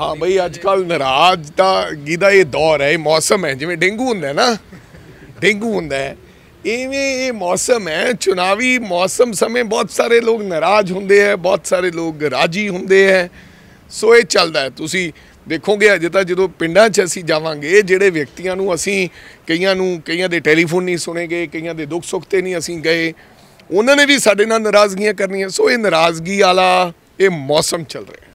ਹਾਂ ਬਈ ਅੱਜ ਕੱਲ ਨਰਾਜ ਦਾ ਗੀਦਾ ਇਹ ਦੌਰ ਹੈ ਇਹ ਮੌਸਮ ਹੈ ਜਿਵੇਂ ਡੇਂਗੂ ਹੁੰਦਾ ਨਾ ਡੇਂਗੂ ਹੁੰਦਾ ਇਵੇਂ ਇਹ ਮੌਸਮ ਹੈ ਚੁਣਾਵੀ ਮੌਸਮ ਸਮੇਂ ਬਹੁਤ ਸਾਰੇ ਲੋਕ ਨਾਰਾਜ਼ ਹੁੰਦੇ ਹੈ ਬਹੁਤ ਸਾਰੇ ਲੋਕ ਰਾਜੀ ਹੁੰਦੇ ਹੈ ਸੋ ਇਹ ਚੱਲਦਾ ਹੈ ਤੁਸੀਂ ਦੇਖੋਗੇ ਅਜੇ ਤਾਂ ਜਦੋਂ ਪਿੰਡਾਂ 'ਚ ਅਸੀਂ ਜਾਵਾਂਗੇ ਜਿਹੜੇ ਵਿਅਕਤੀਆਂ ਨੂੰ ਅਸੀਂ ਕਈਆਂ ਨੂੰ ਕਈਆਂ ਦੇ ਟੈਲੀਫੋਨ ਨਹੀਂ ਸੁਣੇਗੇ ਕਈਆਂ ਦੇ ਦੁੱਖ ਸੁੱਖ ਤੇ ਨਹੀਂ ਅਸੀਂ ਗਏ ਉਹਨਾਂ ਨੇ ਵੀ ਸਾਡੇ ਨਾਲ ਨਾਰਾਜ਼ਗੀਆਂ ਕਰਨੀਆਂ ਸੋ ਇਹ ਨਾਰਾਜ਼ਗੀ ਵਾਲਾ ਇਹ ਮੌਸਮ ਚੱਲ ਰਿਹਾ